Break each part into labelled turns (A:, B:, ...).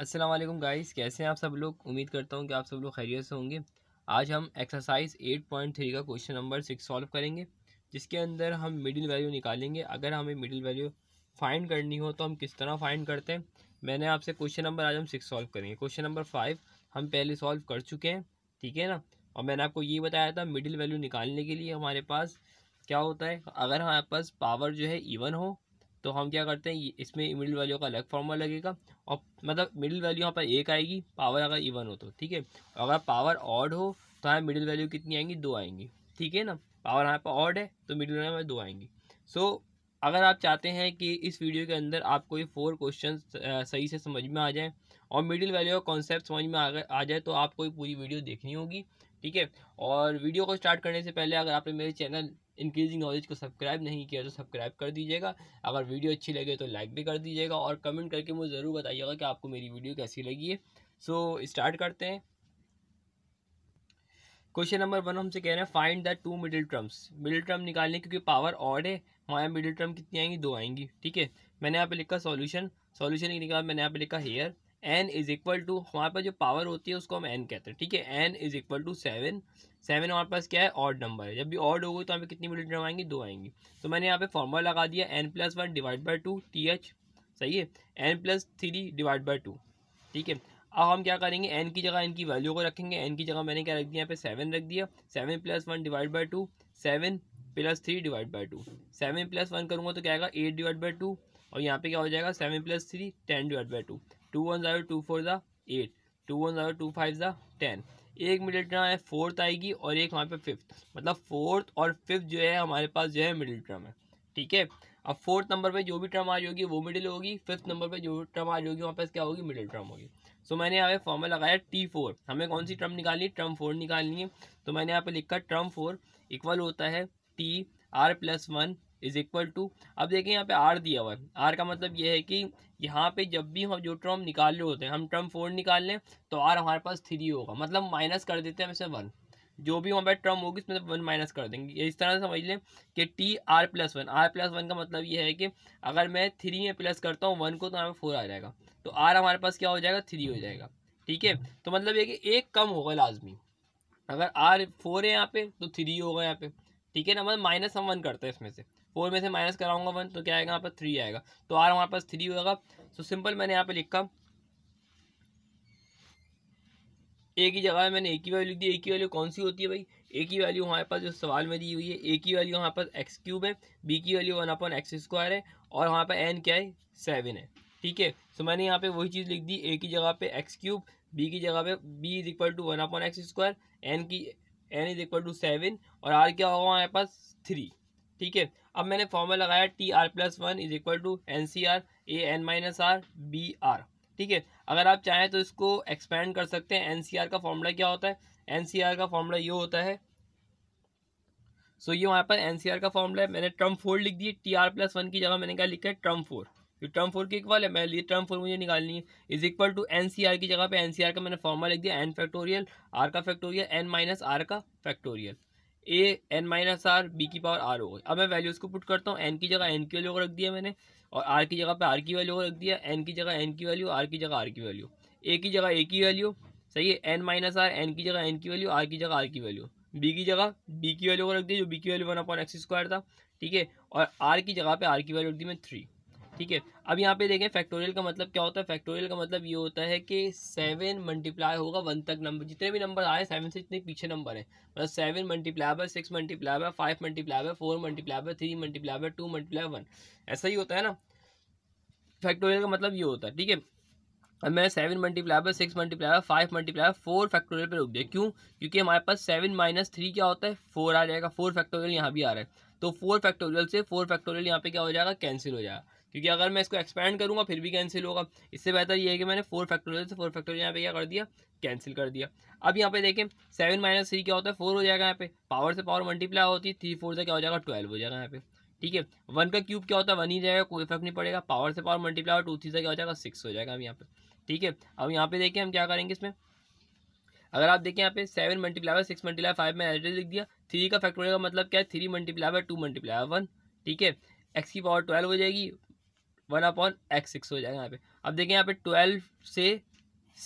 A: Aslam guys कैसे हैं आप सब लोग उम्मीद करता हूँ कि आप सब लोग खैरियत से होंगे आज हम एक्सरसाइज 8.3 का क्वेश्चन नंबर सिक्स सॉल्व करेंगे जिसके अंदर हम मिडिल वैल्यू निकालेंगे अगर हमें मिडिल वैल्यू फाइंड करनी हो तो हम किस तरह फाइंड करते हैं मैंने आपसे क्वेश्चन नंबर आज हम सिक्स सॉल्व करेंगे क्वेश्चन नंबर फाइव हम पहले सॉल्व कर चुके हैं ठीक है ना और मैंने आपको ये बताया था मिडिल वैल्यू निकालने के लिए हमारे पास क्या होता है अगर हमारे पास पावर जो है इवन हो तो हम क्या करते हैं इसमें मिडिल वैल्यू का अलग फॉर्मूला लगेगा और मतलब मिडिल वैल्यू यहाँ पर एक आएगी पावर अगर इवन हो तो ठीक है अगर पावर ऑड हो तो हमें मिडिल वैल्यू कितनी आएंगी दो आएंगी ठीक है ना पावर यहाँ पर ऑड है तो मिडिल वैल्यू में दो आएंगी सो अगर आप चाहते हैं कि इस वीडियो के अंदर आपको ये फोर क्वेश्चन सही से समझ में आ जाए और मिडिल वैल्यू का कॉन्सेप्ट समझ में आ जाए तो आपको ये पूरी वीडियो देखनी होगी ठीक है और वीडियो को स्टार्ट करने से पहले अगर आपने मेरे चैनल इंक्रीजिंग नॉलेज को सब्सक्राइब नहीं किया तो सब्सक्राइब कर दीजिएगा अगर वीडियो अच्छी लगे तो लाइक भी कर दीजिएगा और कमेंट करके मुझे ज़रूर बताइएगा कि आपको मेरी वीडियो कैसी लगी है सो स्टार्ट करते हैं क्वेश्चन नंबर वन हमसे कह रहे हैं find the two middle terms middle term निकालने क्योंकि पावर ऑड है हमारे मिडिल टर्म कितनी आएंगी दो आएंगी ठीक है मैंने यहाँ पे लिखा सॉल्यूशन सॉल्यूशन के निकाल मैंने यहाँ पे लिखा here n is equal to हमारे पास जो पावर होती है उसको हम एन कहते हैं ठीक है n is equal to seven seven हमारे पास क्या है ऑड नंबर है जब भी ऑड होगा तो पे कितनी मिडिल टर्म आएंगी दो आएंगी तो मैंने यहाँ पे फॉर्मूला लगा दिया n plus one divide by two t h सही है n plus three divide by two ठीक है अब हम क्या करेंगे एन की जगह इनकी वैल्यू को रखेंगे एन की जगह मैंने क्या रख दिया यहाँ पे सेवन रख दिया seven plus one divide by two seven plus three divide by two seven plus one करूँगा तो क्या आएगा एट डिवाइड बाई टू और यहाँ पे क्या हो जाएगा seven plus three ten divide by two two one ज़ारो टू फोर ज़ा एट टू वन ज़ारो टू फाइव ज़ा टेन एक मिडिल टर्म है फोर्थ आएगी और एक वहाँ पे फिफ्थ मतलब फोर्थ और फिफ्थ जो है हमारे पास जो है मिडिल टर्म है ठीक है अब फोर्थ नंबर पे जो भी टर्म आ रही होगी वो मिडिल होगी फिफ्थ नंबर पे जो टर्म आ रही होगी वहाँ पे क्या होगी मिडिल टर्म होगी सो तो मैंने यहाँ पे फॉर्मल लगाया टी फोर हमें कौन सी टर्म निकालनी है टर्म फोर निकालनी है तो मैंने यहाँ पे लिखा टर्म फोर इक्वल होता है t r plus one is equal to अब देखें यहाँ पे आर दिया हुआ है आर का मतलब ये है कि यहाँ पे जब भी हम जो टर्म निकाल रहे होते हैं हम टर्म फोर निकाल लें तो आर हमारे पास थ्री होगा मतलब माइनस कर देते हैं इसे वन जो भी वहाँ पर टर्म होगी इसमें वन माइनस कर देंगे इस तरह से समझ लें कि t r plus one r plus one का मतलब ये है कि अगर मैं थ्री में प्लस करता हूँ वन को तो यहाँ फोर आ जाएगा तो आर हमारे पास क्या हो जाएगा थ्री हो जाएगा ठीक है तो मतलब ये कि एक कम होगा लाजमी अगर आर फोर है यहाँ पे तो थ्री होगा यहाँ पे ठीक है ना मतलब माइनस हम वन करते हैं इसमें से फोर में से माइनस कराऊंगा वन तो क्या आएगा यहाँ पर थ्री आएगा तो आर हमारे पास थ्री होगा सो तो सिंपल मैंने यहाँ पर लिखा ए की जगह मैंने ए की वैल्यू दी ए की वैल्यू कौन सी होती है भाई ए की वैल्यू हमारे पास जो सवाल में दी हुई है ए की वैल्यू हमारे पास एक्स क्यूब है बी की value one upon x square है और वहाँ पर एन क्या है सेवन है ठीक है सो तो मैंने यहाँ पे वही चीज़ लिख दी ए की जगह पे एक्स क्यूब बी की जगह पे b is equal to one upon x square n की n is equal to seven और आर क्या होगा हमारे पास थ्री ठीक है अब मैंने फॉर्मा लगाया t r plus one is equal to n C r a n minus r b r ठीक है अगर आप चाहें तो इसको एक्सपेंड कर सकते हैं एन सी आर का फॉर्मूला क्या होता है एन सी आर का फॉर्मूला ये होता है सो ये वहाँ पर एन सी आर का फॉर्मूला है मैंने ट्रम फोर लिख दिए टी आर प्लस वन की जगह मैंने क्या लिखा है ट्रम फोर ये ट्रम फोर की इक्वल है मैं लिए ट्रम फोर मुझे निकालनी है is equal to n C r की जगह पे एन सी आर का मैंने फॉर्मूला लिख दिया एन फैक्टोरियल आर का फैक्टोरियल एन माइनस आर का factorial a n minus r b की पावर आर हो गई अब मैं वैल्यूज़ को पुट करता हूँ एन की जगह एन की वैल्यू रख दिया मैंने और आर की जगह पे आर की वैल्यू रख दिया एन की जगह एन की वैल्यू आर की जगह आर की वैल्यू ए की जगह ए की वैल्यू सही है एन माइनस आर एन की जगह एन की वैल्यू आर की जगह आर की वैल्यू बी की जगह बी की वैल्यू को रख दिया जो बी की value one upon x square था ठीक है और आर की जगह पे आर की वैल्यू रख दी मैं थ्री ठीक है अब यहाँ पे देखें फैक्टोरियल का मतलब क्या होता है फैक्टोरियल का मतलब ये होता है कि सेवन मल्टीप्लाई होगा वन तक नंबर जितने भी नंबर आए सेवन से इतने पीछे नंबर है मतलब seven multiply by six multiply by five multiply by four multiply by three multiply by two multiply one ऐसा ही होता है ना फैक्टोरियल का मतलब ये होता है ठीक है अब मैं seven multiply by six multiply by five multiply by four factorial पर रुक गया क्यों क्योंकि हमारे पास सेवन माइनस थ्री क्या होता है फोर आ जाएगा फोर फैक्टोरियल यहाँ भी आ रहा है तो फोर फैक्टोरियल से फोर फैक्टोरियल यहाँ पे क्या हो जाएगा कैंसिल हो जाएगा क्योंकि अगर मैं इसको एक्सपेंड करूँगा फिर भी कैंसिल होगा इससे बेहतर ये है कि मैंने फोर फैक्टोरियल से फोर फैक्टोरियल यहाँ पे क्या कर दिया कैंसिल कर दिया अब यहाँ पे देखें सेवन माइनस थ्री क्या होता है फोर हो जाएगा यहाँ पे पावर से पावर मल्टीप्लाई होती है थ्री फोर से क्या हो जाएगा ट्वेल्व हो जाएगा यहाँ पे ठीक है वन का क्यूब क्या होता है वन ही जाएगा कोई फर्क नहीं पड़ेगा पावर से पावर मल्टीप्लाई और टू थ्री से क्या हो जाएगा सिक्स हो जाएगा अब यहाँ पे ठीक है अब यहाँ पे देखें हम क्या करेंगे इसमें अगर आप देखें यहाँ पे seven multiply six multiply five में एड्रेस लिख दिया थ्री का फैक्टोरियल का मतलब क्या है three multiply by two multiply one ठीक है एक्स की पावर ट्वेल्व हो जाएगी वन अपॉन एक्स सिक्स हो जाएगा यहाँ पे अब देखिए यहाँ पे ट्वेल्व से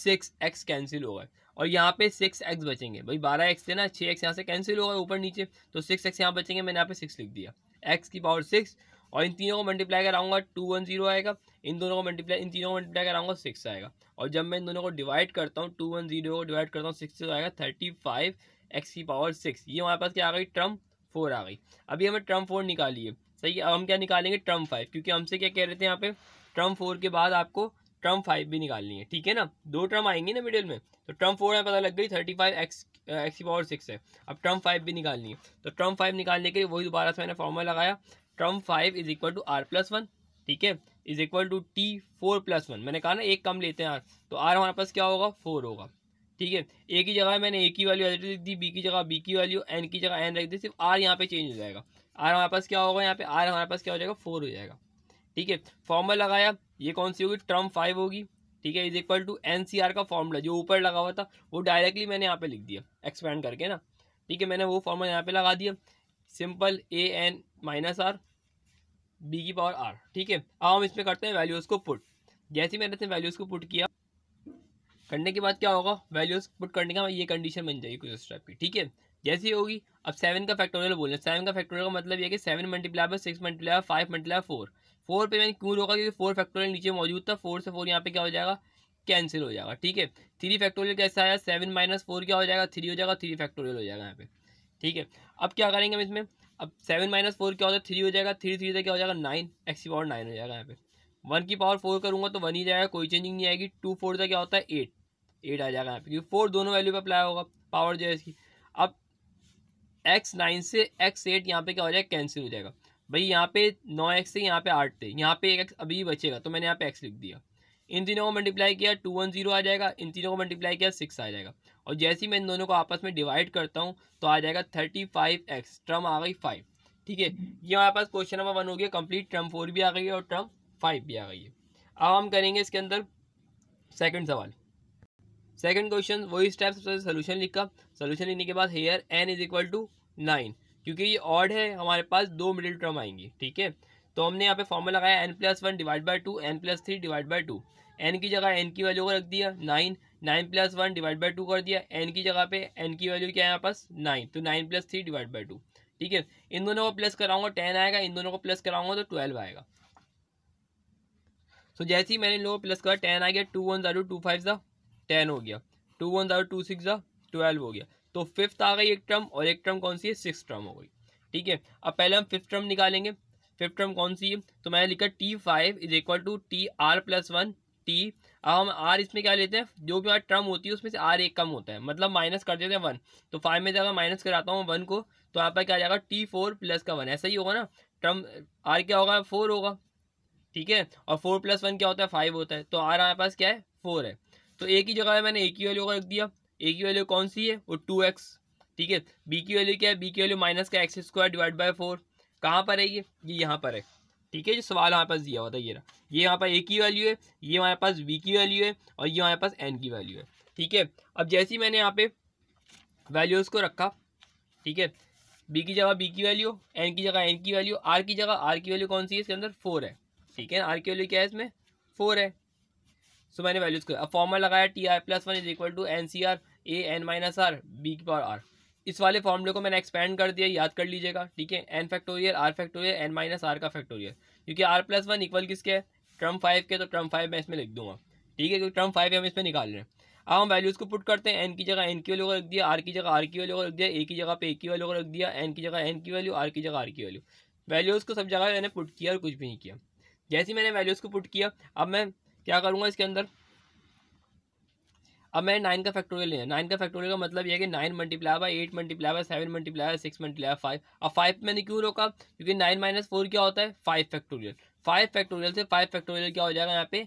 A: सिक्स एक्स कैंसिल होगा और यहाँ पे सिक्स एक्स बचेंगे भाई बारह एक्स थे ना छः एक्स यहाँ से कैंसिल होगा ऊपर नीचे तो सिक्स एक्स यहाँ बचेंगे मैंने यहाँ पे सिक्स लिख दिया एक्स की पावर सिक्स और इन तीनों को मल्टीप्लाई कराऊंगा टू वन जीरो आएगा इन दोनों को मल्टीप्लाई इन तीनों को मल्टीप्लाई कराऊंगा सिक्स आएगा और जब मैं इन दोनों को डिवाइड करता हूँ टू वन जीरो को डिवाइड करता हूँ सिक्स से आएगा थर्टी फाइव एक्स की पावर सिक्स ये हमारे पास क्या आ गई ट्रम फोर आ गई अभी हमें ट्रम फोर निकालिए सही है अब हम क्या निकालेंगे ट्रम फाइव क्योंकि हमसे क्या कह रहे थे यहाँ पे ट्रम फोर के बाद आपको ट्रम फाइव भी निकालनी है ठीक है ना दो ट्रम आएंगे ना मिडिल में तो ट्रम फोर में पता लग गई थर्टी फाइव एक्स एक्स की पावर सिक्स है अब ट्रम फाइव भी निकालनी है तो ट्रम फाइव निकालने के लिए वही दोबारा से मैंने फॉर्मूला लगाया term five is equal to r plus one ठीक है is equal to t four plus one मैंने कहा ना एक कम लेते हैं आर तो आर हमारे पास क्या होगा फोर होगा ठीक है ए की जगह मैंने ए की वैल्यू रख दी बी की जगह बी की वैल्यू एन की जगह एन रख दी सिर्फ आर यहाँ पे चेंज हो जाएगा आर हमारे पास क्या होगा यहाँ पे आर हमारे पास क्या हो जाएगा फोर हो जाएगा ठीक है फॉर्मूला लगाया ये कौन सी होगी टर्म फाइव होगी ठीक है is equal to n C r का फॉर्मूला जो ऊपर लगा हुआ था वो डायरेक्टली मैंने यहाँ पे लिख दिया एक्सपेंड करके ना ठीक है मैंने वो फॉर्मूला यहाँ पे लगा दिया simple a n minus r b की पावर आर ठीक है अब हम इसमें करते हैं वैल्यूज़ को पुट जैसे मैंने इसमें वैल्यूज़ को पुट किया करने के बाद क्या होगा वैल्यूज़ पुट करने का ये कंडीशन बन जाएगी कुछ उस टाइप की ठीक है जैसी होगी अब सेवन का फैक्टोरियल बोलना सेवन का फैक्टोरियल का मतलब ये कि seven multiply by six multiply five multiply four four पे मैंने क्यों रोका क्योंकि फोर फैक्टोरियल नीचे मौजूद था फोर से फोर यहाँ पे क्या हो जाएगा कैंसिल हो जाएगा ठीक है थ्री फैक्टोरियल कैसा आया सेवन माइनस फोर क्या हो जाएगा थ्री हो जाएगा थ्री फैक्टोरियल हो जाएगा यहाँ पे ठीक है अब क्या करेंगे हम इसमें अब सेवन माइनस फोर क्या होता है थ्री हो जाएगा थ्री थ्री से क्या हो जाएगा नाइन एक्स की पावर नाइन हो जाएगा यहाँ पे वन की पावर फोर करूंगा तो वन ही जाएगा कोई चेंजिंग नहीं आएगी टू फोर से क्या होता है एट एट आ जाएगा यहाँ पे क्योंकि फोर दोनों वैल्यू पर अप्लाई होगा पावर जो है इसकी एक्स नाइन से एक्स एट यहाँ पे क्या हो जाएगा कैंसिल हो जाएगा भाई यहाँ पे नौ एक्स से यहाँ पे आठ थे यहाँ पे एक एक्स अभी भी बचेगा तो मैंने यहाँ पे एक्स लिख दिया इन तीनों को मल्टीप्लाई किया टू वन जीरो आ जाएगा इन तीनों को मल्टीप्लाई किया सिक्स आ जाएगा और जैसे ही मैं इन दोनों को आपस में डिवाइड करता हूँ तो आ जाएगा थर्टी फाइव एक्स ट्रम आ गई फाइव ठीक है ये हमारे पास क्वेश्चन नंबर वन हो गया कंप्लीट ट्रम फोर भी आ गई है और ट्रम फाइव भी आ गई है अब हम करेंगे इसके अंदर सेकेंड सवाल सेकंड क्वेश्चन वही स्टेप सबसे सोल्यूशन लिखा सोल्यूशन लिखने के बाद here n is equal to nine क्योंकि ये ऑड है हमारे पास दो मिडिल टर्म आएंगी ठीक है तो हमने यहाँ पे फॉर्मूला लगाया n plus one divide by two n plus three divide by two n की जगह एन की वैल्यू को रख दिया nine nine plus one divide by two कर दिया एन की जगह पे एन की वैल्यू क्या है यहाँ पास नाइन तो nine plus three divide by two ठीक है इन दोनों को प्लस कराऊंगा टेन आएगा इन दोनों को प्लस कराऊंगा तो ट्वेल्व आएगा सो so, जैसे ही मैंने इन लोगों को प्लस करा टेन आ गया टू वन जारू टू फाइव ज़ा टेन हो गया टू वन जार टू सिक्स ज़ा ट्वेल्व हो गया तो फिफ्थ आ गई एक टर्म और एक टर्म कौन सी है सिक्स टर्म हो गई ठीक है अब पहले हम फिफ्थ टर्म निकालेंगे फिफ्थ टर्म कौन सी है तो मैंने लिखा t five is equal to t r plus one t अब हम आर इसमें क्या लेते हैं जो भी हमारी टर्म होती है उसमें से आर एक कम होता है मतलब माइनस कर देते हैं वन तो फाइव में जब माइनस कराता हूँ वन को तो यहाँ पर क्या आ जाएगा टी फोर प्लस का वन ऐसा ही होगा ना टर्म आर क्या होगा फोर होगा ठीक है और फोर प्लस वन क्या होता है फाइव होता है तो आर हमारे पास क्या है फोर है तो ए की जगह मैंने ए की वैल्यू का रख दिया ए की वैल्यू कौन सी है वो टू एक्स ठीक है बी की वैल्यू क्या है बी की वैल्यू माइनस का x square divide by four कहाँ पर है ये ये यहाँ पर है ठीक है जो सवाल हमारे पास दिया हुआ था ये ना ये यहाँ पर ए की वैल्यू है ये हमारे पास बी की वैल्यू है और ये हमारे पास एन की वैल्यू है ठीक है अब जैसे ही मैंने यहाँ पे वैल्यूज़ को रखा ठीक है बी की जगह बी की वैल्यू एन की जगह एन की वैल्यू आर की जगह आर की वैल्यू कौन सी है इसके अंदर फोर है ठीक है आर की वैल्यू क्या है इसमें फोर है सो मैंने वैल्यूज को अब फॉर्मल लगाया t r plus one is equal to n C r a n minus r b की पावर आर इस वाले फॉर्मूले को मैंने एक्सपेंड कर दिया याद कर लीजिएगा ठीक है n factorial r factorial n minus r का फैक्टोरियल क्योंकि आर प्लस वन इक्वल किसके है ट्रम फाइव के तो ट्रम फाइव मैं इसमें लिख दूंगा ठीक है क्योंकि ट्रम फाइव हम इसमें निकाल रहे हैं अब हम वैल्यूज़ को पुट करते हैं एन की जगह एन की वैल्यू को रख दिया आर की जगह आर की वैल्यू को रख दिया ए की जगह पे ए की वैल्यू को रख दिया एन की जगह एन की वैल्यू आर की जगह आर की वैल्यू वैल्यूज़ को सब जगह मैंने पुट किया और कुछ भी नहीं किया जैसे मैंने वैल्यूज़ को पुट किया अब मैं क्या करूँगा इसके अंदर अब मैंने नाइन का फैक्टोरियल लिया नाइन का फैक्टोरियल का मतलब यह है कि nine multiply by eight multiply by seven multiply by six multiply five अब फाइव मैंने क्यों रोका क्योंकि नाइन माइनस फोर क्या होता है फाइव फैक्टोरियल फाइव फैक्टोरियल से फाइव फैक्टोरियल क्या हो जाएगा यहाँ पे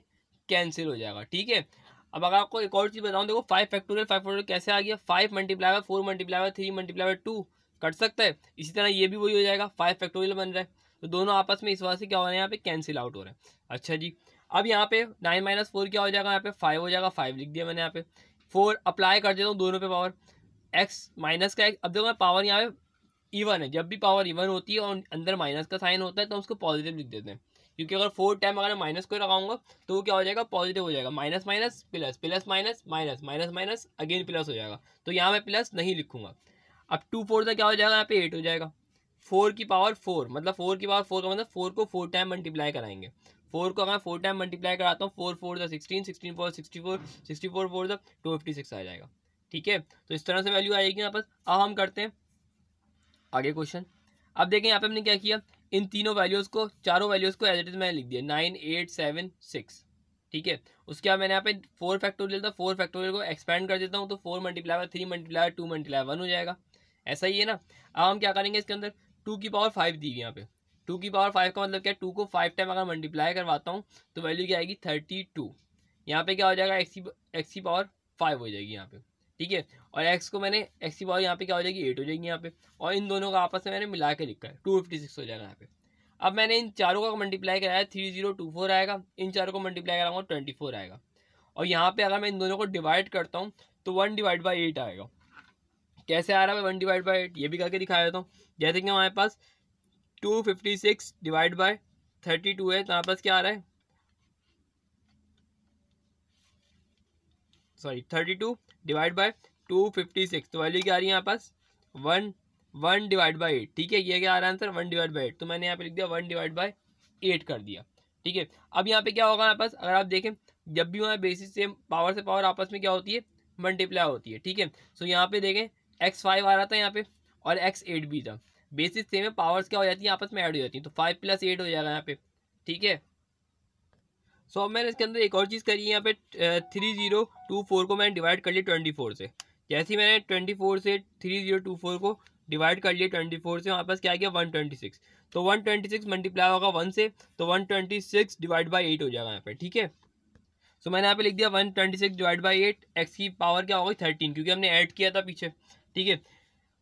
A: कैंसिल हो जाएगा ठीक है अब अगर आपको एक और चीज़ बताऊँ देखो फाइव फैक्टोरियल फाइव फैक्टोरियल कैसे आ गया five multiply by four multiply by three multiply by two कट सकता है इसी तरह ये भी वही हो जाएगा फाइव फैक्टोरियल बन रहा है तो दोनों आपस में इस वजह से क्या हो रहे हैं यहाँ पे कैंसिल आउट हो रहे हैं अच्छा जी अब यहाँ पे नाइन माइनस फोर क्या हो जाएगा यहाँ पे फाइव हो जाएगा फाइव लिख दिया मैंने यहाँ पे फोर अप्लाई कर देता हूँ दोनों पे पावर एक्स माइनस का अब देखो मैं पावर यहाँ पे इवन है जब भी पावर इवन होती है और अंदर माइनस का साइन होता है तो उसको पॉजिटिव लिख देते हैं क्योंकि अगर फोर टाइम अगर मैं माइनस को लगाऊंगा तो वो क्या हो जाएगा पॉजिटिव हो जाएगा minus minus plus plus minus minus minus minus again plus हो जाएगा तो यहाँ मैं प्लस नहीं लिखूंगा अब टू फोर का क्या हो जाएगा यहाँ पे एट हो जाएगा फोर की पावर फोर मतलब फोर की पावर फोर का मतलब फोर को फोर टाइम मल्टीप्लाई कराएंगे फोर को मैं फोर टाइम मल्टीप्लाई कराता हूँ फोर फोर द तो sixteen sixteen four sixty four sixty four four द तो टू फिफ्टी सिक्स आ जाएगा ठीक है तो इस तरह से वैल्यू आएगी यहाँ पर अब हम करते हैं आगे क्वेश्चन अब देखें यहाँ पे हमने क्या किया इन तीनों वैल्यूज़ को चारों वैल्यूज़ को एज इट इज़ मैंने लिख दिया नाइन एट सेवन सिक्स ठीक है उसके बाद मैंने यहाँ पे फोर फैक्टोरियल था फोर फैक्टोरियल को एक्सपेंड कर देता हूँ तो four multiply by three multiply two multiply one हो जाएगा ऐसा ही है ना अब हम क्या करेंगे इसके अंदर टू की पावर फाइव दी गई यहाँ पे टू की पावर फाइव का मतलब क्या टू को फाइव टाइम अगर मल्टीप्लाई करवाता हूँ तो वैल्यू क्या आएगी थर्टी टू यहाँ पर क्या हो जाएगा एक्सी एक्सी पावर फाइव हो जाएगी यहाँ पे ठीक है और एक्स को मैंने एक्स की पावर यहाँ पे क्या हो जाएगी एट हो जाएगी यहाँ पे और इन दोनों का आपस में मैंने मिला के लिखा है टू फिफ्टी सिक्स हो जाएगा यहाँ पे अब मैंने इन चारों का मल्टीप्लाई कराया थ्री जीरो टू फोर आएगा इन चारों को मल्टीप्लाई कराऊंगा ट्वेंटी फोर आएगा और यहाँ पे अगर मैं इन दोनों को डिवाइड करता हूँ तो वन डिवाइड बाई एट आएगा कैसे आ रहा है वन डिवाइड बाई एट ये भी करके दिखा देता हूँ जैसे कि हमारे पास two fifty six divide by thirty two है तो हमारे पास क्या आ रहा है sorry thirty two divide by two fifty six तो वैल्यू क्या आ रही है यहाँ पास one one divide by eight ठीक है ये क्या आ रहा है answer one divide by eight तो मैंने यहाँ पे लिख दिया वन डिवाइड बाई एट कर दिया ठीक है अब यहाँ पे क्या होगा यहाँ पास अगर आप देखें जब भी वहाँ बेसिस से पावर से पावर आपस में क्या होती है मल्टीप्लाई होती है ठीक है सो यहाँ पे देखें एक्स फाइव आ रहा था यहाँ पे और एक्स एट भी था बेसिस सेम है पावर्स क्या हो जाती है आपस में ऐड हो जाती है तो फाइव प्लस एट हो जाएगा यहाँ पे ठीक है सो अब मैंने इसके अंदर एक और चीज़ करी है यहाँ पे थ्री जीरो टू फोर को मैंने डिवाइड कर लिया ट्वेंटी फोर से जैसे ही मैंने ट्वेंटी फोर से थ्री जीरो टू फोर को डिवाइड कर लिया ट्वेंटी फोर से वहाँ पास क्या आ गया वन ट्वेंटी सिक्स तो वन ट्वेंटी सिक्स मल्टीप्लाई होगा वन से तो one twenty six divide by eight हो जाएगा यहाँ पे ठीक है सो मैंने यहाँ पे लिख दिया one twenty six divide by eight x की पावर क्या होगी थर्टीन क्योंकि हमने ऐड किया था पीछे ठीक है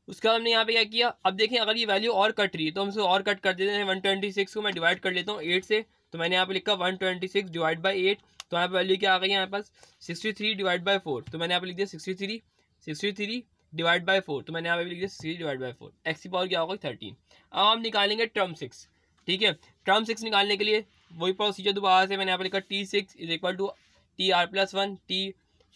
A: उसका हमने यहाँ पे क्या किया अब देखें अगर ये वैल्यू और कट रही है तो हम इसको और कट कर देते हैं वन ट्वेंटी सिक्स को मैं डिवाइड कर लेता हूँ एट से तो मैंने यहाँ पे लिखा one twenty six divide by eight तो यहाँ पे वैल्यू क्या आ गई यहाँ पास sixty three divide by four तो मैंने यहाँ पे लिख दिया sixty three sixty three divide by four तो मैंने यहाँ पे लिख दिया sixty divide by four x की पावर क्या होगा थर्टीन अब हम निकालेंगे टर्म सिक्स ठीक है टर्म सिक्स निकालने के लिए वही प्रोसीजर दोबारा से मैंने यहाँ पे लिखा t six is equal to t r plus one t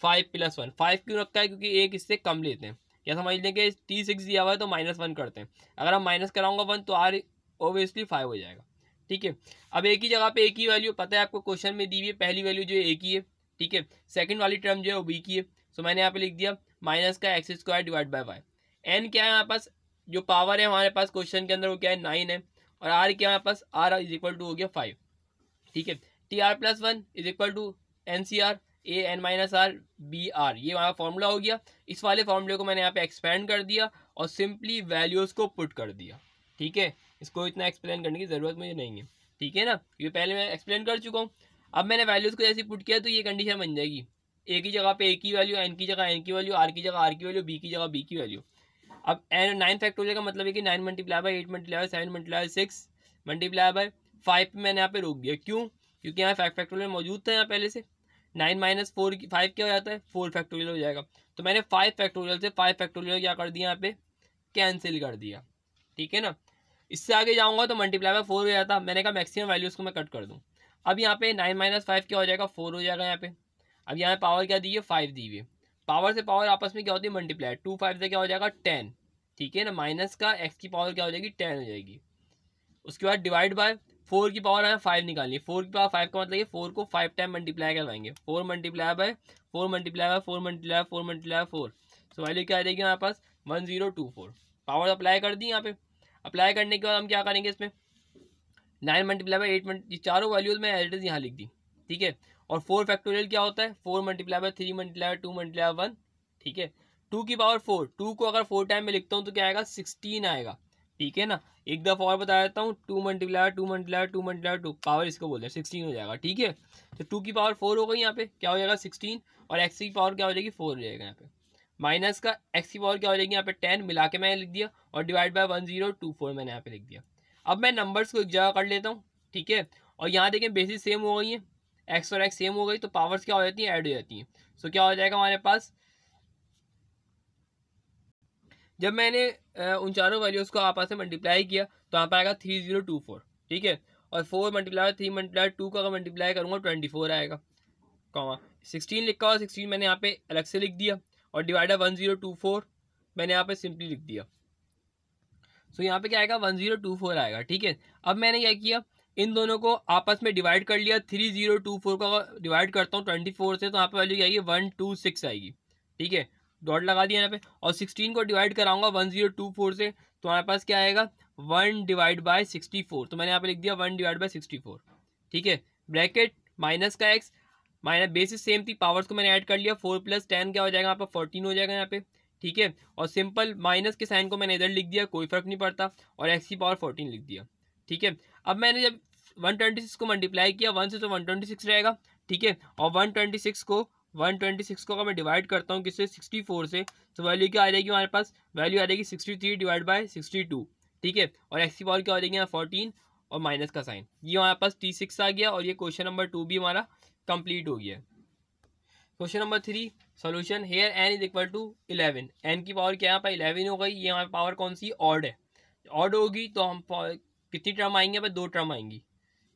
A: five plus one five क्यों रखता है क्योंकि एक इससे कम लेते हैं या समझ लें कि टी सिक्स दिया हुआ है तो माइनस वन करते हैं अगर हम माइनस कराऊंगा वन तो आर ओबियसली फाइव हो जाएगा ठीक है अब एक ही जगह पे एक ही वैल्यू पता है आपको क्वेश्चन में दी हुई है पहली वैल्यू जो है एक ही है ठीक है सेकंड वाली टर्म जो है वो बी की है सो मैंने यहाँ पे लिख दिया माइनस का x square divide by y n क्या है हमारे पास जो पावर है हमारे पास क्वेश्चन के अंदर वो क्या है नाइन है और आर क्या हमारे पास आर इज इक्वल टू हो गया फाइव ठीक है t r plus one is equal to n C r a n minus r b r ये वहाँ फार्मूला हो गया इस वाले फार्मूले को मैंने यहाँ पे एक्सपेंड कर दिया और सिंपली वैल्यूज़ को पुट कर दिया ठीक है इसको इतना एक्सप्लेन करने की ज़रूरत मुझे नहीं है ठीक है ना ये पहले मैं एक्सप्लेन कर चुका हूँ अब मैंने वैल्यूज़ को जैसे पुट किया तो ये कंडीशन बन जाएगी ए की जगह पर ए की वैल्यू एन की जगह एन की वैल्यू आर की जगह आर की वैल्यू बी की जगह बी की वैल्यू अब एन नाइन फैक्टोरियल का मतलब है कि nine multiply by eight multiply seven multiply six multiply by five मैंने यहाँ पे रोक दिया क्यों क्योंकि यहाँ फाइव फैक्टोरियल मौजूद था यहाँ पहले से नाइन माइनस फोर फाइव क्या हो जाता है फोर फैक्टोरियल हो जाएगा तो मैंने फाइव फैक्टोरियल से फाइव फैक्टोरियल क्या कर दिया यहाँ पे कैंसिल कर दिया ठीक है ना इससे आगे जाऊँगा तो मल्टीप्लाई बाय फोर हो जाता मैंने कहा मैक्सिमम वैल्यूज़ को मैं कट कर दूँ अब यहाँ पे नाइन माइनस फाइव क्या हो जाएगा फोर हो जाएगा यहाँ पे अब यहाँ पे पावर क्या दी है फाइव दी हुई पावर से पावर आपस में क्या होती है मल्टीप्लाई टू फाइव से क्या हो जाएगा टेन ठीक है ना माइनस का एक्स की पावर क्या हो जाएगी टेन हो जाएगी उसके बाद डिवाइड बाय फोर की पावर हमें फाइव निकालनी है फोर की पावर फाइव का मतलब ये फोर को फाइव टाइम मल्टीप्लाई करवाएंगे four multiply by four multiply by four multiply four multiply four so value क्या आ जाएगी हमारे पास one zero two four power apply कर दी यहाँ पे अप्लाई करने के बाद हम क्या करेंगे इसमें nine multiply by eight multi चारों वैल्यूज में एड्रेस यहाँ लिख दी ठीक है और फोर फैक्टोरियल क्या होता है four multiply by three multiply two multiply one ठीक है टू की पावर फोर टू को अगर फोर टाइम में लिखता हूँ तो क्या आएगा सिक्सटीन आएगा ठीक है ना एक दफ़ा और बता देता हूँ two multiplier two multiplier two multiplier two power इसको बोल रहे हैं सिक्सटीन हो जाएगा ठीक है तो टू की पावर फोर हो गई यहाँ पे क्या हो जाएगा सिक्सटीन और एक्स की पावर क्या हो जाएगी फोर हो जाएगा यहाँ पे माइनस का एक्स की पावर क्या हो जाएगी यहाँ पे टेन मिला के मैंने लिख दिया और divide by one zero two four मैंने यहाँ पे लिख दिया अब मैं नंबर्स को एक जगह कर लेता हूँ ठीक है और यहाँ देखें बेसिस सेम हो गई है एक्स और एक्स सेम हो गई तो पावर्स क्या हो जाती हैं ऐड हो जाती हैं सो क्या हो जाएगा हमारे पास जब मैंने उन चारों वैल्यूज़ को आपस में मल्टीप्लाई किया तो यहाँ पर आएगा थ्री जीरो टू फोर ठीक है और four multiply three multiply two का अगर मल्टीप्लाई करूँगा ट्वेंटी फोर आएगा कॉमा सिक्सटीन लिखा और सिक्सटीन मैंने यहाँ पे अलग से लिख दिया और divider one zero two four मैंने यहाँ पे सिंपली लिख दिया सो so, यहाँ पे क्या आएगा वन जीरो टू फोर आएगा ठीक है अब मैंने क्या किया इन दोनों को आपस में डिवाइड कर लिया थ्री जीरो टू फोर को डिवाइड करता हूँ ट्वेंटी फोर से तो यहाँ पे वैल्यू क्या आएगी वन टू सिक्स आएगी ठीक है डॉट लगा दिया यहाँ पे और सिक्सटीन को डिवाइड कराऊंगा वन जीरो टू फोर से तो हमारे पास क्या आएगा one divide by sixty four तो मैंने यहाँ पे लिख दिया one divide by sixty four ठीक है ब्रैकेट माइनस का एक्स माइनस बेसिस सेम थी पावर्स को मैंने ऐड कर लिया फोर प्लस टेन क्या हो जाएगा यहाँ पर फोर्टीन हो जाएगा यहाँ पे ठीक है और सिंपल माइनस के साइन को मैंने इधर लिख दिया कोई फर्क नहीं पड़ता और एक्स की पावर फोर्टीन लिख दिया ठीक है अब मैंने जब वन ट्वेंटी सिक्स को मल्टीप्लाई किया वन से तो वन ट्वेंटी सिक्स रहेगा ठीक है और वन ट्वेंटी सिक्स को वन ट्वेंटी सिक्स को अगर मैं डिवाइड करता हूँ किससे सिक्सटी फोर से तो वैल्यू क्या आ जाएगी हमारे पास वैल्यू आ जाएगी sixty three divide by sixty two ठीक है और एक्स की पावर क्या हो जाएगी यहाँ फोर्टीन और माइनस का साइन ये हमारे पास टी सिक्स आ गया और ये क्वेश्चन नंबर टू भी हमारा कंप्लीट हो गया question number three solution here n is equal to eleven n की पावर क्या यहाँ पर इलेवन हो गई ये हमारे पावर कौन सी ऑड है ऑड होगी तो हम कितनी टर्म आएंगे पर दो टर्म आएंगी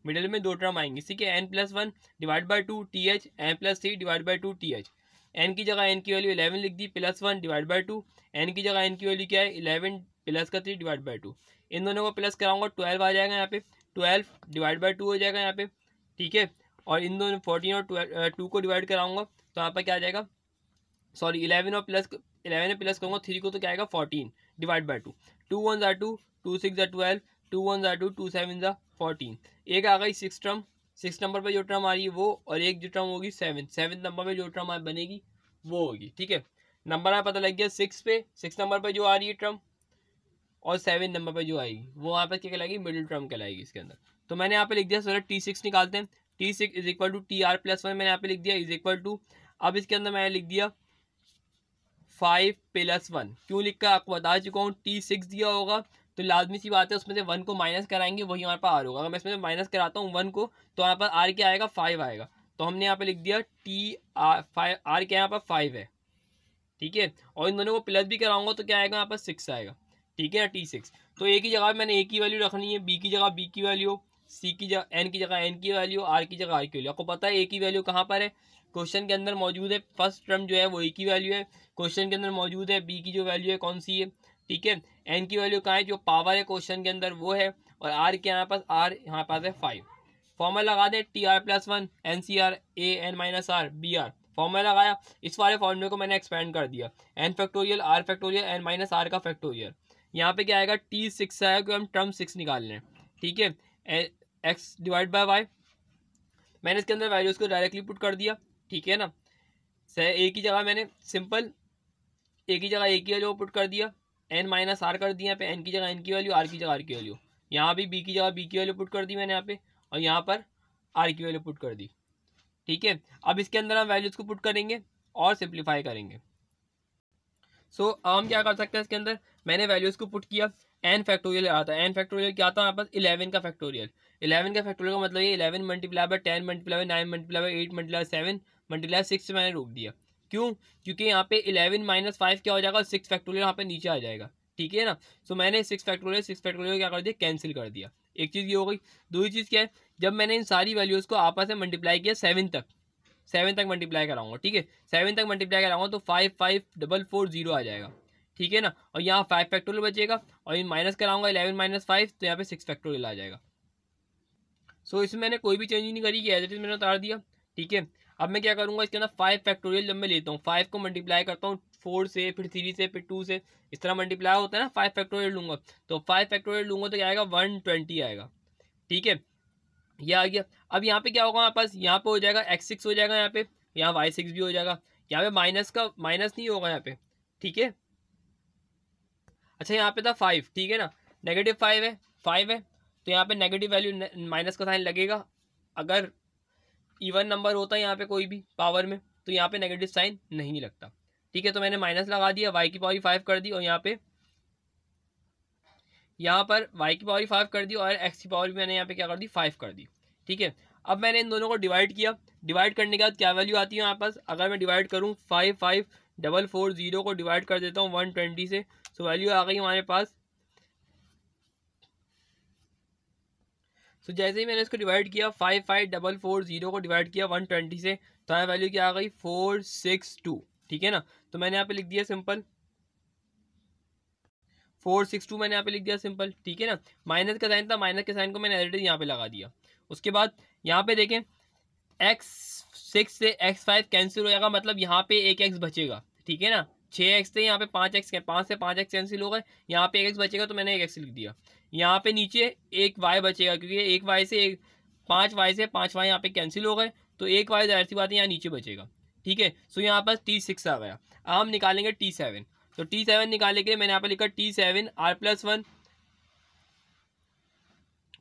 A: मिडल में दो टर्म आएंगे ठीक है n plus one divide by two t h n plus three divide by two t h n की जगह एन की वैल्यू इलेवन लिख दी plus one divide by two n की जगह एन की वैल्यू क्या है इलेवन प्लस का थ्री डिवाइड बाई टू इन दोनों को प्लस कराऊंगा ट्वेल्व आ जाएगा यहाँ पे ट्वेल्व डिवाइड बाई टू हो जाएगा यहाँ पे ठीक है और इन दोनों फोर्टीन और टू को डिवाइड कराऊंगा तो यहाँ पर क्या आ जाएगा सॉरी इलेवन और प्लस इलेवन में प्लस करूँगा थ्री को तो क्या आएगा fourteen divide by two two one ज़ा टू टू सिक्स ज़ा ट्वेल्व टू वन ज़ा टू टू सेवन ज़ा फोर्टीन एक आ गई सिक्स टर्म सिक्स नंबर पर जो टर्म आ रही है वो और एक जो टर्म होगी सेवन सेवन नंबर पर जो टर्म बनेगी वो होगी ठीक है नंबर आप पता लग गया सिक्स पे सिक्स नंबर पर जो आ रही है टर्म और सेवन नंबर पर जो आएगी वो वहाँ पर क्या कहलाएगी मिडिल टर्म कहलाएगी इसके अंदर तो मैंने यहाँ पे लिख दिया सर टी सिक्स निकालते हैं t six is equal to t r plus one मैंने यहाँ पे लिख दिया इज इक्वल टू अब इसके अंदर मैंने लिख दिया फाइव प्लस वन क्यों लिखा आपको बता चुका हूँ टी सिक्स दिया होगा तो लाजमी सी बात है उसमें से वन को माइनस कराएंगे वही हमारे पास आर होगा अगर मैं इसमें माइनस कराता हूँ वन को तो हमारे पास आर क्या आएगा फाइव आएगा तो हमने यहाँ पे लिख दिया टी आर फाइव आर क्या यहाँ पर फाइव है ठीक है और इन दोनों को प्लस भी कराऊंगा तो क्या आएगा यहाँ पर सिक्स आएगा ठीक है ना टी सिक्स तो ए की जगह मैंने ए की वैल्यू रखनी है बी की जगह बी की वैल्यू सी की जगह एन की जगह एन की वैल्यू आर की जगह आर की वैल्यू आपको पता है ए की वैल्यू कहाँ पर है क्वेश्चन के अंदर मौजूद है फर्स्ट टर्म जो है वो ए की वैल्यू है क्वेश्चन के अंदर मौजूद है बी की जो वैल्यू है कौन सी है ठीक है एन की वैल्यू कहाँ है जो पावर है क्वेश्चन के अंदर वो है और आर के यहाँ पास आर यहाँ पास है फाइव फॉर्मल लगा दें t r plus one n C r a n minus r b r formal लगाया इस वाले फॉर्मूले को मैंने एक्सपेंड कर दिया n factorial r factorial n minus r का फैक्टोरियल यहाँ पे क्या आएगा टी सिक्स आएगा क्योंकि हम टर्म सिक्स निकाल लें ठीक है एक्स डिवाइड बाय वाई मैंने इसके अंदर वैल्यूज़ को डायरेक्टली पुट कर दिया ठीक है ना सर एक ही जगह मैंने सिंपल एक ही जगह एक ही वैल्यू पुट कर दिया एन माइनस आर कर दिया यहाँ पे एन की जगह एन की वैल्यू आर की जगह आर की वैल्यू यहाँ भी बी की जगह बी की वैल्यू पुट कर दी मैंने यहाँ पे और यहाँ पर आर की वैल्यू पुट कर दी ठीक है अब इसके अंदर हम वैल्यूज़ को पुट करेंगे और सिंप्लीफाई करेंगे सो so, हम क्या कर सकते हैं इसके अंदर मैंने वैल्यूज़ को पुट किया एन फैक्टोरियल आता है एन फैक्टोरियल क्या आता है हमारे पास इलेवन का फैक्टोरियल इलेवन का फैक्टोरियल का मतलब ये eleven multiply by ten multiply by nine multiply by eight multiply seven multiply six मैंने रोक दिया क्यों क्योंकि यहाँ पे इलेवन माइनस फाइव क्या हो जाएगा सिक्स फैक्टोरियल यहाँ पे नीचे आ जाएगा ठीक है ना सो so, मैंने सिक्स फैक्टोरियल सिक्स फैक्टोरियल क्या कर दिया कैंसिल कर दिया एक चीज़ ये हो गई दूसरी चीज़ क्या है जब मैंने इन सारी वैल्यूज़ को आपस में मल्टीप्लाई किया सेवन तक सेवन तक मल्टीप्लाई कराऊंगा ठीक है सेवन तक मल्टीप्लाई कराऊंगा तो five five double four zero आ जाएगा ठीक है ना और यहाँ फाइव फैक्टोरियल बचेगा और इन माइनस कराऊंगा इलेवन माइनस फाइव तो यहाँ पे सिक्स फैक्टोरियल आ जाएगा सो so, इसमें मैंने कोई भी चेंज नहीं करी कि एज इट इज़ मैंने उतार दिया ठीक है अब मैं क्या करूँगा इसके अंदर फाइव फैक्टोरियल जब मैं लेता हूँ फाइव को मल्टीप्लाई करता हूँ फोर से फिर थ्री से फिर टू से इस तरह मल्टीप्लाई होता है ना फाइव फैक्टोरियल लूँगा तो फाइव फैक्टोरियल लूँगा तो क्या आएगा वन ट्वेंटी आएगा ठीक है यह आ गया अब यहाँ पे क्या होगा हमारे पास यहाँ पे हो जाएगा एक्स सिक्स हो जाएगा यहाँ पे यहाँ वाई सिक्स भी हो जाएगा यहाँ पे माइनस का माइनस नहीं होगा यहाँ पे ठीक है अच्छा यहाँ पे था फाइव ठीक है ना नेगेटिव फाइव है फाइव है तो यहाँ पे नेगेटिव वैल्यू माइनस का साइन लगेगा अगर इवन नंबर होता है यहाँ पे कोई भी पावर में तो यहाँ पे नेगेटिव साइन नहीं लगता ठीक है तो मैंने माइनस लगा दिया वाई की पावर फाइव कर दी और यहाँ पे यहाँ पर वाई की पावर फाइव कर दी और एक्स की पावर भी मैंने यहाँ पे क्या कर दी फाइव कर दी ठीक है अब मैंने इन दोनों को डिवाइड किया डिवाइड करने के बाद क्या वैल्यू आती है यहाँ पास अगर मैं डिवाइड करूँ five five double four zero को डिवाइड कर देता हूँ वन ट्वेंटी से सो तो वैल्यू आ गई हमारे पास सो so, जैसे ही मैंने इसको डिवाइड किया five five double four zero को डिवाइड किया वन ट्वेंटी से तो हमें वैल्यू क्या आ गई फोर सिक्स टू ठीक है ना तो मैंने यहाँ पे लिख दिया सिंपल फोर सिक्स टू मैंने यहाँ पे लिख दिया सिंपल ठीक है ना माइनस का साइन था माइनस के साइन को मैंने एलरेडी यहाँ पे लगा दिया उसके बाद यहाँ पे देखें एक्स सिक्स से एक्स फाइव कैंसिल हो जाएगा मतलब यहाँ पे एक एक्स बचेगा ठीक है ना छः एक्स थे यहाँ पे पाँच एक्स पाँच से पाँच एक्स कैंसिल हो गए यहाँ पे एक एक्स बचेगा तो मैंने एक एक्स लिख दिया यहाँ पे नीचे एक वाई बचेगा क्योंकि एक वाई से एक पाँच वाई से पाँच वाई यहाँ पे कैंसिल हो गए तो एक वाई जाहिर सी बात है यहाँ नीचे बचेगा ठीक है सो यहाँ पर टी सिक्स आ गया अब हम निकालेंगे टी सेवन तो टी सेवन निकालने के लिए मैंने यहाँ पर लिखा t seven r plus one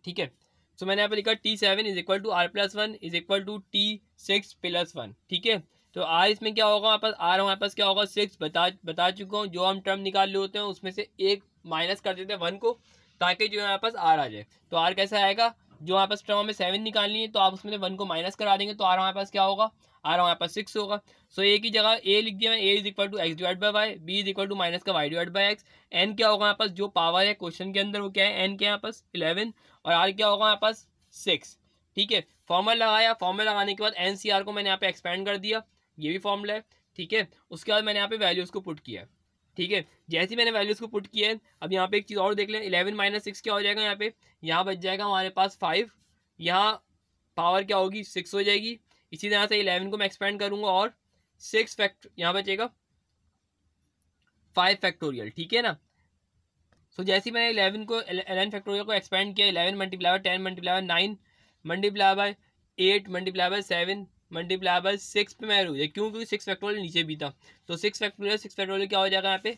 A: ठीक है सो मैंने यहाँ पर लिखा t seven is equal to r plus one is equal to t six plus one ठीक है तो आर इसमें क्या होगा वहाँ पास आर हमारे पास क्या होगा सिक्स बता बता चुका हूँ जो हम टर्म निकाल लिए होते हैं उसमें से एक माइनस कर देते हैं वन को ताकि जो हमारे पास आर आ जाए तो आर कैसे आएगा जो हमारे पास टर्म हमें सेवन निकालनी है तो आप उसमें से वन को माइनस करा देंगे तो आर हमारे पास क्या होगा आर हमारे पास सिक्स होगा सो ए की जगह ए लिख दिया मैंने a is equal to x divide by y b is equal to minus का y divide by x n क्या होगा हमारे पास जो पावर है क्वेश्चन के अंदर वो क्या है एन क्या है पास इलेवन और आर क्या होगा हमारे पास सिक्स ठीक है फॉर्मल लगाया फॉर्मल लगाने के बाद एन सी आर को मैंने यहाँ पे एक्सपेंड कर दिया ये भी फॉर्मूला है ठीक है उसके बाद मैंने यहाँ पे वैल्यूज़ को पुट किया ठीक है जैसे मैंने वैल्यूज़ को पुट किया है अब यहाँ पे एक चीज़ और देख लें इलेवन माइनस सिक्स क्या हो जाएगा यहाँ पे यहाँ बच जाएगा हमारे पास फाइव यहाँ पावर क्या होगी सिक्स हो जाएगी इसी तरह से इलेवन को मैं एक्सपेंड करूँगा और सिक्स फैक्ट यहाँ बचेगा फाइव फैक्टोरियल ठीक है ना सो so, जैसे मैंने इलेवन को एलेवन फैक्टोरियल को एक्सपेंड किया eleven multiply by ten multiply by nine multiply by eight multiply by seven multiply by six पे मैं हो क्यों क्योंकि सिक्स फैक्टोरियल नीचे भी था तो सिक्स फैक्टोरियल सिक्स फैक्टोरियल क्या हो जाएगा यहाँ पे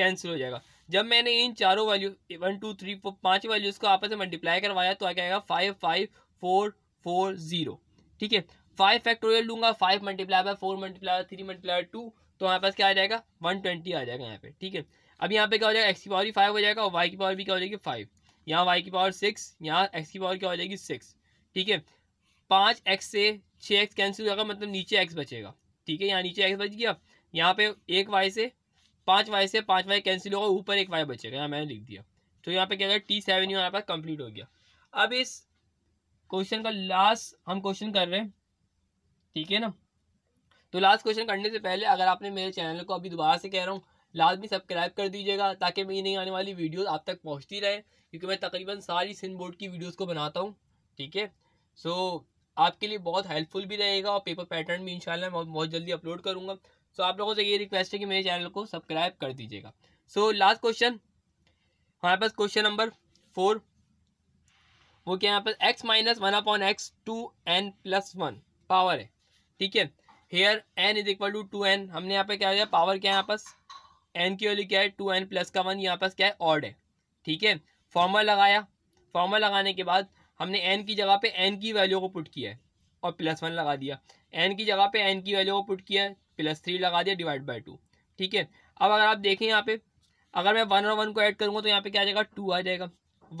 A: कैंसिल हो जाएगा जब मैंने इन चारों value one two three four पाँच वैल्यूज़ को आपस में मल्टीप्लाई करवाया तो आ जाएगा five five four four zero ठीक है फाइव फैक्टोरियल लूंगा five multiply by four multiply three multiply two तो हमारे पास क्या आ जाएगा वन ट्वेंटी आ जाएगा यहाँ पे ठीक है अब यहाँ पे क्या हो जाएगा एक्स की पावर भी फाइव हो जाएगा और वाई की पावर भी क्या हो जाएगी फाइव यहाँ वाई की पावर सिक्स यहाँ एक्स की पावर क्या हो जाएगी सिक्स ठीक है पाँच एक्स से छः एक्स कैंसिल हो जाएगा मतलब नीचे एक्स बचेगा ठीक है यहाँ नीचे एक्स बच गया यहाँ पे एक वाई से पाँच वाई से पाँच वाई कैंसिल होगा ऊपर एक वाई बचेगा यहाँ मैंने लिख दिया तो यहाँ पे क्या गया टी सेवन यहाँ पास कंप्लीट हो गया अब इस क्वेश्चन का लास्ट हम क्वेश्चन कर रहे हैं ठीक है ना तो लास्ट क्वेश्चन करने से पहले अगर आपने मेरे चैनल को अभी दोबारा से कह रहा हूँ लाजमी सब्सक्राइब कर दीजिएगा ताकि मेरी नहीं आने वाली वीडियोस आप तक पहुँचती रहे क्योंकि मैं तकरीबन सारी सिंध बोर्ड की वीडियोस को बनाता हूँ ठीक है सो आपके लिए बहुत हेल्पफुल भी रहेगा और पेपर पैटर्न भी इंशाल्लाह मैं बहुत जल्दी अपलोड करूंगा सो so, आप लोगों से ये रिक्वेस्ट है कि मेरे चैनल को सब्सक्राइब कर दीजिएगा सो लास्ट क्वेश्चन हमारे पास क्वेश्चन नंबर फोर वो क्या यहाँ पर x minus one upon x two n plus one power है ठीक है here n is equal to two n हमने यहाँ पर क्या किया पावर क्या है यहाँ पास एन की वैल्यू क्या है टू एन प्लस का वन यहाँ पास क्या है ऑड है ठीक है फॉर्मूला लगाया फॉर्मूला लगाने के बाद हमने एन की जगह पे एन की वैल्यू को पुट किया है और प्लस वन लगा दिया एन की जगह पे एन की वैल्यू को पुट किया है प्लस थ्री लगा दिया डिवाइड बाई टू ठीक है अब अगर आप देखें यहाँ पे अगर मैं वन और वन को ऐड करूँगा तो यहाँ पे क्या आ जाएगा टू आ जाएगा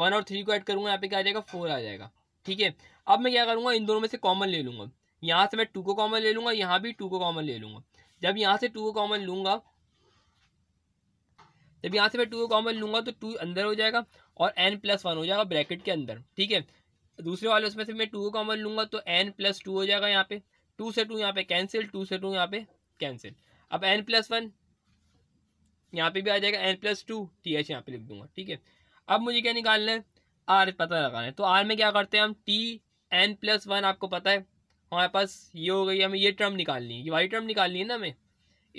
A: वन और थ्री को ऐड करूँगा यहाँ पे क्या आ जाएगा फोर आ जाएगा ठीक है अब मैं क्या करूँगा इन दोनों में से कॉमन ले लूँगा यहाँ से मैं टू को कॉमन ले लूँगा यहाँ भी टू को कॉमन ले लूँगा जब यहाँ से टू को कॉमन लूँगा जब यहाँ से मैं टू को कॉमन लूँगा तो टू अंदर हो जाएगा और एन प्लस वन हो जाएगा ब्रैकेट के अंदर ठीक है दूसरे वाले उसमें से मैं टू को कॉमन लूँगा तो एन प्लस टू हो जाएगा यहाँ पे टू से टू यहाँ पे कैंसिल टू से टू यहाँ पे कैंसिल अब एन प्लस वन यहाँ पे भी आ जाएगा n plus two t h यहाँ पे लिख दूंगा ठीक है अब मुझे क्या निकालना है आर पता लगाना है तो आर में क्या करते हैं हम टी एन प्लस वन आपको पता है हमारे पास ये हो गई हमें ये टर्म निकालनी है ये वाई टर्म निकालनी है ना हमें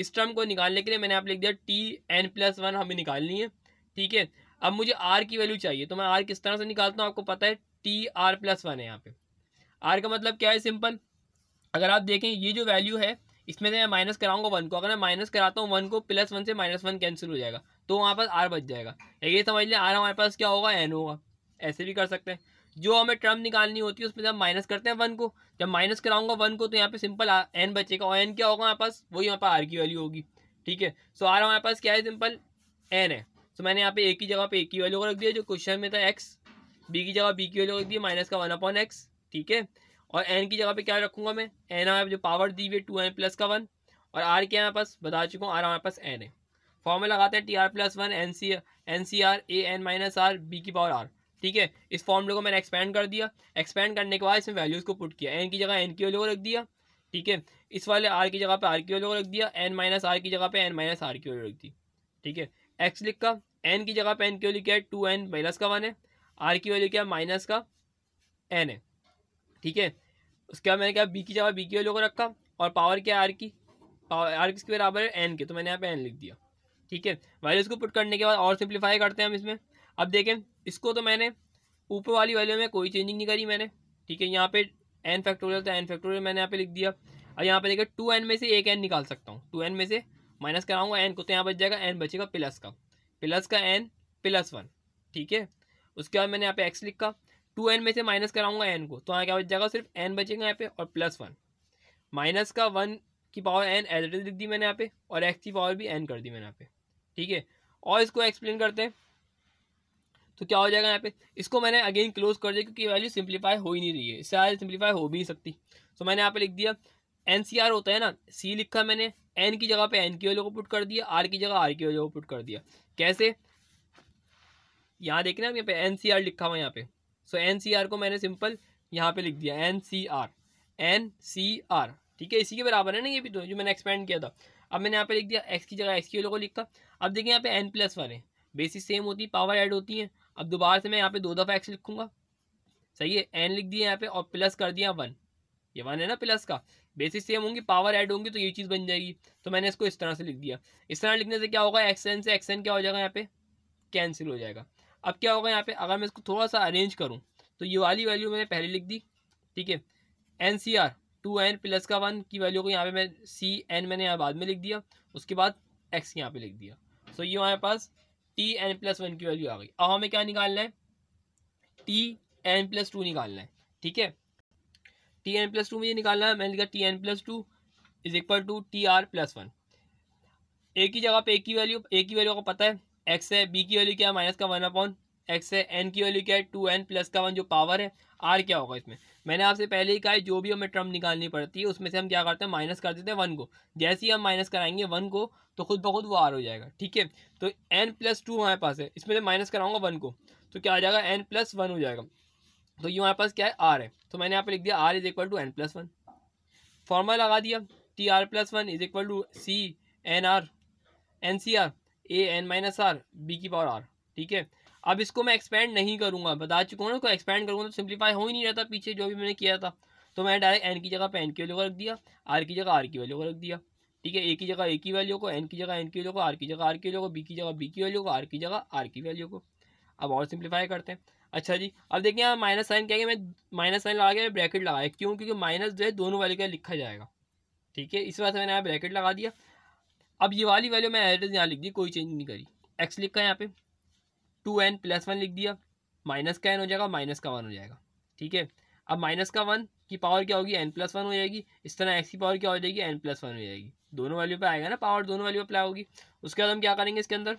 A: इस टर्म को निकालने के लिए मैंने आप लिख दिया टी एन प्लस वन हमें निकालनी है ठीक है अब मुझे आर की वैल्यू चाहिए तो मैं आर किस तरह से निकालता हूँ आपको पता है टी आर प्लस वन है यहाँ पे आर का मतलब क्या है सिंपल अगर आप देखें ये जो वैल्यू है इसमें से मैं माइनस कराऊंगा वन को अगर मैं माइनस कराता हूँ वन को प्लस वन से माइनस वन कैंसिल हो जाएगा तो वहाँ पर आर बच जाएगा ये समझ लें आर हमारे पास क्या होगा एन होगा ऐसे भी कर सकते हैं जो हमें टर्म निकालनी होती है उसमें जब माइनस करते हैं वन को जब माइनस कराऊंगा वन को तो यहाँ पे सिंपल एन बचेगा और एन क्या होगा हमारे पास वही यहाँ पर आर की वैल्यू होगी ठीक है सो आर हमारे पास क्या है सिंपल एन है सो मैंने यहाँ पे एक ही जगह पे एक ही वैल्यू रख दिया जो क्वेश्चन में था एक्स बी की जगह बी की वैल्यू रख दी माइनस का वन अपॉन एक्स ठीक है और एन की जगह पे क्या रखूंगा मैं एन हमारे जो पावर दी हुई है टू एन प्लस का वन और आर क्या हमारे पास बता चुका हूँ आर हमारे पास एन है फॉर्मूला लगाते हैं t r plus one n c n C r a n minus r b की पावर आर ठीक है इस फॉर्मूले को मैंने एक्सपेंड कर दिया एक्सपेंड करने के बाद इसमें वैल्यूज़ को पुट किया एन की जगह एन की वैल्यू रख दिया ठीक है इस वाले आर की जगह पे आर की वैल्यू रख दिया एन माइनस आर की जगह पे एन माइनस आर की वैल्यू रख दी ठीक है एक्स लिख का एन की जगह पे एन की वैल्यू क्या है टू एन माइनस का वन है आर की वैल्यू क्या माइनस का एन है ठीक है उसके बाद मैंने क्या बी की जगह बी की वैल्यू को रखा और पावर क्या आर की पावर आर किसके बराबर है एन के तो मैंने यहाँ पे एन लिख दिया ठीक है वैल्यूज़ को पुट करने के बाद और सिंप्लीफाई करते हैं हम इसमें अब देखें इसको तो मैंने ऊपर वाली वैल्यू में कोई चेंजिंग नहीं करी मैंने ठीक है यहाँ पे एन फैक्टोरियल तो एन फैक्टोरियल मैंने यहाँ पे लिख दिया और यहाँ पे देखें टू एन में से एक एन निकाल सकता हूँ टू एन में से माइनस कराऊंगा एन को तो यहाँ बच जाएगा एन बचेगा प्लस का प्लस का एन प्लस वन ठीक है उसके बाद मैंने यहाँ पे एक्स लिखा टू एन में से माइनस कराऊंगा एन को तो यहाँ क्या बच जाएगा सिर्फ एन बचेगा यहाँ पे और प्लस वन माइनस का वन की power n as it is लिख दी मैंने यहाँ पे और एक्स की पावर भी एन कर दी मैंने यहाँ पे ठीक है और इसको एक्सप्लेन करते हैं तो क्या हो जाएगा यहाँ पे इसको मैंने अगेन क्लोज कर दिया क्योंकि वैल्यू सिंप्लीफाई हो ही नहीं रही है इससे आज सिंप्लीफाई हो भी नहीं सकती तो मैंने यहाँ पे लिख दिया एन सी आर होता है ना सी लिखा मैंने एन की जगह पे एन की वैल्यू को पुट कर दिया आर की जगह आर की वैल्यू को पुट कर दिया कैसे यहाँ देखना यहाँ पे एन सी आर लिखा हुआ यहाँ पे सो एन सी आर को मैंने सिंपल यहाँ पे लिख दिया एन सी आर एन सी आर ठीक है इसी के बराबर है ना ये भी तो जो मैंने एक्सपेंड किया था अब मैंने यहाँ पे लिख दिया एक्स की जगह एक्स की लोगों लिखा अब देखिए यहाँ पे एन प्लस वन है बेसिस सेम होती है पावर एड होती है अब दोबारा से मैं यहाँ पे दो दफ़ा एक्स लिखूंगा सही है एन लिख दिया यहाँ पे और प्लस कर दिया वन ये वन है ना प्लस का बेसिस सेम होंगी पावर एड होंगी तो ये चीज़ बन जाएगी तो मैंने इसको इस तरह से लिख दिया इस तरह लिखने से क्या होगा एक्स एन से एक्स एन क्या हो जाएगा यहाँ पे कैंसिल हो जाएगा अब क्या होगा यहाँ पे अगर मैं इसको थोड़ा सा अरेंज करूँ तो ये वाली वैल्यू मैंने पहले लिख दी ठीक है एन सी आर टू एन प्लस का वन की वैल्यू को यहाँ पे मैं सी एन मैंने यहाँ बाद में लिख दिया उसके बाद एक्स यहाँ पे लिख दिया सो ये हमारे पास टी एन प्लस वन की वैल्यू आ गई अब हमें क्या निकालना है टी एन प्लस टू निकालना है ठीक है टी एन प्लस टू मुझे निकालना है मैंने लिखा t n plus two is equal to t r plus one एक ही जगह पे एक ही वैल्यू एक ही वैल्यू का पता है एक्स है बी की वैल्यू क्या है माइनस का वन अपॉन एक्स है एन की वैल्यू क्या है टू एन प्लस का वन जो पावर है आर क्या होगा इसमें मैंने आपसे पहले ही कहा है जो भी हमें टर्म निकालनी पड़ती है उसमें से हम क्या करते हैं माइनस कर देते हैं वन को जैसे ही हम माइनस कराएंगे वन को तो खुद ब खुद वो आर हो जाएगा ठीक है तो एन प्लस टू हमारे पास है इसमें से माइनस कराऊंगा वन को तो क्या आ जाएगा एन प्लस वन हो जाएगा तो ये हमारे पास क्या है आर है तो मैंने यहाँ पर लिख दिया r is equal to n plus one formula लगा दिया t r plus one is equal to c n r n C r a n minus r b की पावर आर ठीक है अब इसको मैं एक्सपेंड नहीं करूँगा बता चुका हूँ ना इसको एक्सपेंड करूँगा तो सिंप्लीफाई हो ही नहीं रहता पीछे जो भी मैंने किया था तो मैंने डायरेक्ट एन की जगह पे एन की वैल्यू को रख दिया आर की जगह आर की वैल्यू को रख दिया ठीक है ए की जगह ए की वैल्यू को एन की जगह एन की वैल्यू को आर की जगह आर की वैल्यू को बी की जगह बी की वैल्यू को आर की जगह आर की वैल्यू को अब और सिंप्लीफाई करते हैं अच्छा जी अब देखिए यहाँ माइनस साइन क्या है मैं माइनस साइन लगा के ब्रैकेट लगाया क्यों क्योंकि माइनस जो है दोनों वैल्यू का लिखा जाएगा ठीक है इस वजह से मैंने यहाँ ब्रैकेट लगा दिया अब ये वाली वैल्यू मैं एड्रेस यहाँ लिख दी कोई चेंज नहीं करी एक्स लिखा यहाँ पे टू एन प्लस वन लिख दिया माइनस का एन हो जाएगा माइनस का वन हो जाएगा ठीक है अब माइनस का वन की पावर क्या होगी एन प्लस वन हो जाएगी इस तरह एक्स की पावर क्या हो जाएगी एन प्लस वन हो जाएगी दोनों वैल्यू पे आएगा ना पावर दोनों वैल्यू अप्लाई होगी उसके बाद हम क्या करेंगे इसके अंदर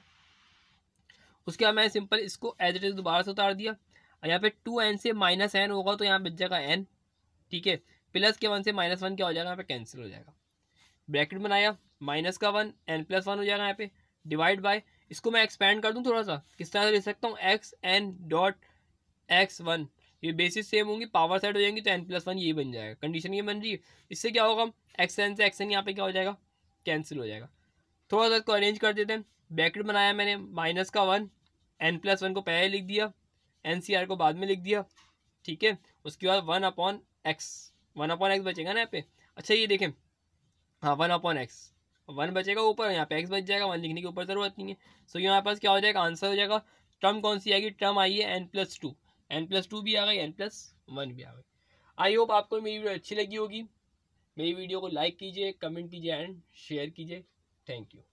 A: उसके बाद मैंने सिंपल इसको एज इट इज दोबारा से उतार दिया और यहाँ पे टू एन से माइनस एन होगा तो यहाँ बच जाएगा एन ठीक है प्लस के वन से माइनस वन क्या हो जाएगा यहाँ पे कैंसिल हो जाएगा ब्रैकेट बनाया माइनस का वन एन प्लस वन हो जाएगा यहाँ पे डिवाइड बाय इसको मैं एक्सपेंड कर दूँ थोड़ा सा किस तरह से लिख सकता हूँ x n dot x one ये बेसिस सेम होंगी पावर सेट हो जाएंगी तो एन प्लस वन ये बन जाएगा कंडीशन ये बन रही है इससे क्या होगा एक्स एन से एक्स एन यहाँ पे क्या हो जाएगा कैंसिल हो जाएगा थोड़ा सा इसको अरेंज कर देते हैं ब्रैकेट बनाया मैंने माइनस का वन एन प्लस वन को पहले लिख दिया एन सी आर को बाद में लिख दिया ठीक है उसके बाद one upon x one upon x बचेगा ना यहाँ पे अच्छा ये देखें हाँ वन अपॉन एक्स वन बचेगा ऊपर यहाँ पे एक्स बच जाएगा वन लिखने की ऊपर ज़रूरत नहीं है सो so, यहाँ पास क्या हो जाएगा आंसर हो जाएगा टर्म कौन सी आएगी टर्म आई है n plus two n plus two भी आ गई एन प्लस वन भी आ गई आई होप आपको मेरी वीडियो अच्छी लगी होगी मेरी वीडियो को लाइक कीजिए कमेंट कीजिए एंड शेयर कीजिए थैंक यू